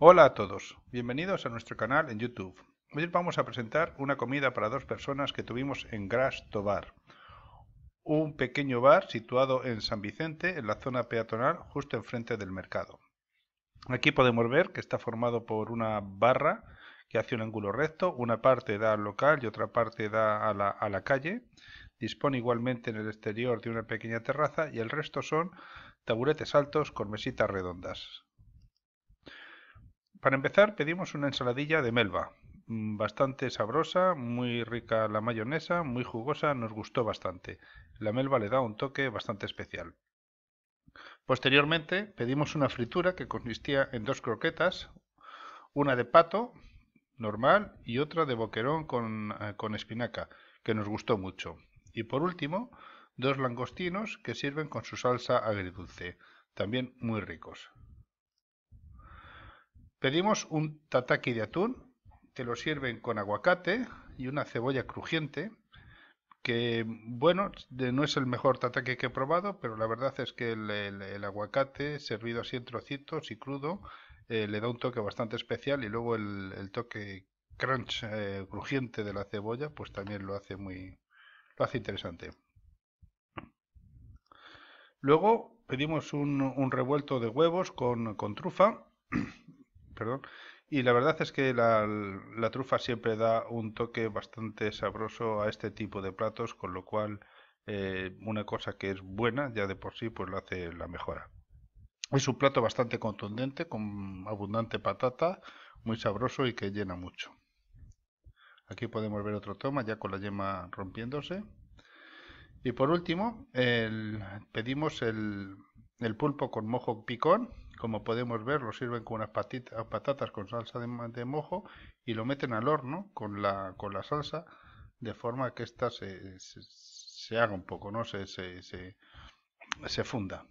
Hola a todos, bienvenidos a nuestro canal en YouTube. Hoy vamos a presentar una comida para dos personas que tuvimos en Gras Tobar, un pequeño bar situado en San Vicente, en la zona peatonal, justo enfrente del mercado. Aquí podemos ver que está formado por una barra que hace un ángulo recto, una parte da al local y otra parte da a la, a la calle. Dispone igualmente en el exterior de una pequeña terraza y el resto son taburetes altos con mesitas redondas. Para empezar pedimos una ensaladilla de melva, mm, bastante sabrosa, muy rica la mayonesa, muy jugosa, nos gustó bastante. La melva le da un toque bastante especial. Posteriormente pedimos una fritura que consistía en dos croquetas, una de pato normal y otra de boquerón con, eh, con espinaca, que nos gustó mucho. Y por último, dos langostinos que sirven con su salsa agridulce, también muy ricos. Pedimos un tataki de atún, te lo sirven con aguacate y una cebolla crujiente, que bueno, no es el mejor tataki que he probado, pero la verdad es que el, aguacate servido así en trocitos y crudo eh, le da un toque bastante especial y luego el, toque crunch eh, crujiente de la cebolla pues también lo hace muy lo hace interesante. Luego pedimos un, revuelto de huevos con trufa perdón, y la verdad es que la, trufa siempre da un toque bastante sabroso a este tipo de platos, con lo cual eh, una cosa que es buena ya de por sí, pues lo hace la mejora. Es un plato bastante contundente, con abundante patata, muy sabroso y que llena mucho. Aquí podemos ver otro toma ya con la yema rompiéndose. Y por último, pedimos el, el pulpo con mojo picón, como podemos ver, lo sirven con unas patatas con salsa de, mojo y lo meten al horno con la, salsa de forma que ésta se, haga un poco, ¿no? Se, se, funda.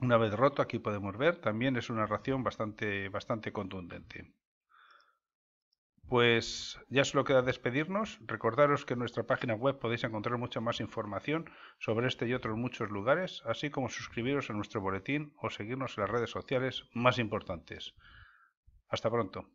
Una vez roto, aquí podemos ver, también es una ración bastante, bastante contundente. Pues ya solo queda despedirnos. Recordaros que en nuestra página web podéis encontrar mucha más información sobre este y otros muchos lugares, así como suscribiros a nuestro boletín o seguirnos en las redes sociales más importantes. Hasta pronto.